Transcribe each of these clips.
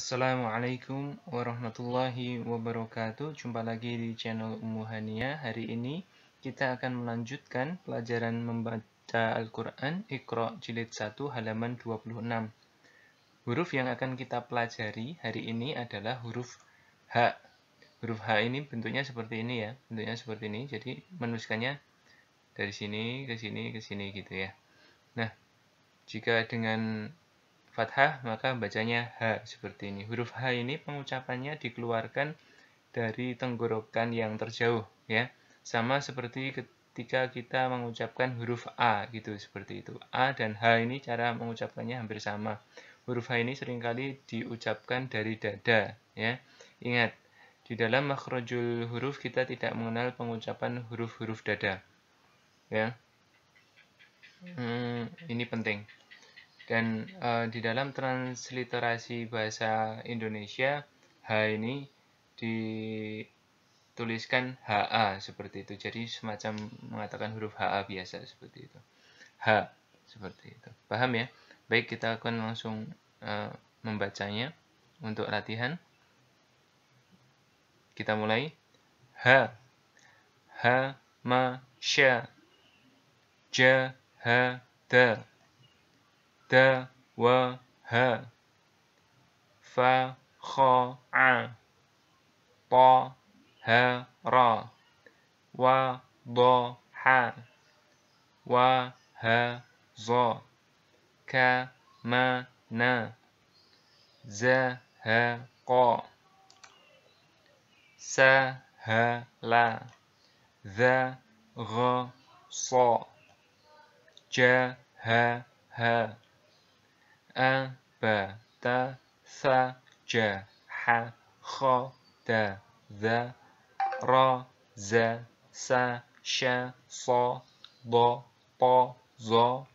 Assalamualaikum warahmatullahi wabarakatuh Jumpa lagi di channel Umuhania Hari ini kita akan melanjutkan pelajaran membaca Al-Quran Iqra Jilid 1 halaman 26 Huruf yang akan kita pelajari hari ini adalah huruf H Huruf H ini bentuknya seperti ini ya Bentuknya seperti ini, jadi menuliskannya dari sini ke sini ke sini gitu ya Nah, jika dengan fathah maka bacanya H seperti ini. Huruf H ini pengucapannya dikeluarkan dari tenggorokan yang terjauh ya. Sama seperti ketika kita mengucapkan huruf A gitu seperti itu. A dan H ini cara mengucapkannya hampir sama. Huruf H ini seringkali diucapkan dari dada ya. Ingat, di dalam makrojul huruf kita tidak mengenal pengucapan huruf-huruf dada. Ya. Hmm, ini penting. Dan uh, di dalam transliterasi bahasa Indonesia, H ini dituliskan HA seperti itu. Jadi semacam mengatakan huruf HA biasa seperti itu. H seperti itu. Paham ya? Baik, kita akan langsung uh, membacanya untuk latihan. Kita mulai. H H ma sya ja ha da ت و ه ف خ ع ط ه ر و ض ح و ه ظ ك م ن ز ه ق س ه ل ذ غ ص ج ه ه a ba ta sa ja ha kho da za ra za sa sha sa do pa za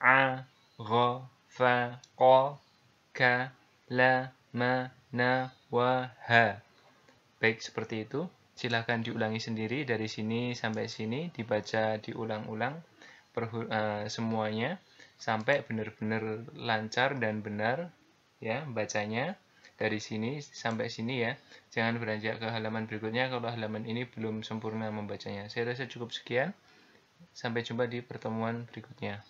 a ra fa ko ka la ma na wa ha baik seperti itu silahkan diulangi sendiri dari sini sampai sini dibaca diulang-ulang uh, semuanya sampai benar-benar lancar dan benar ya bacanya dari sini sampai sini ya jangan beranjak ke halaman berikutnya kalau halaman ini belum sempurna membacanya saya rasa cukup sekian sampai jumpa di pertemuan berikutnya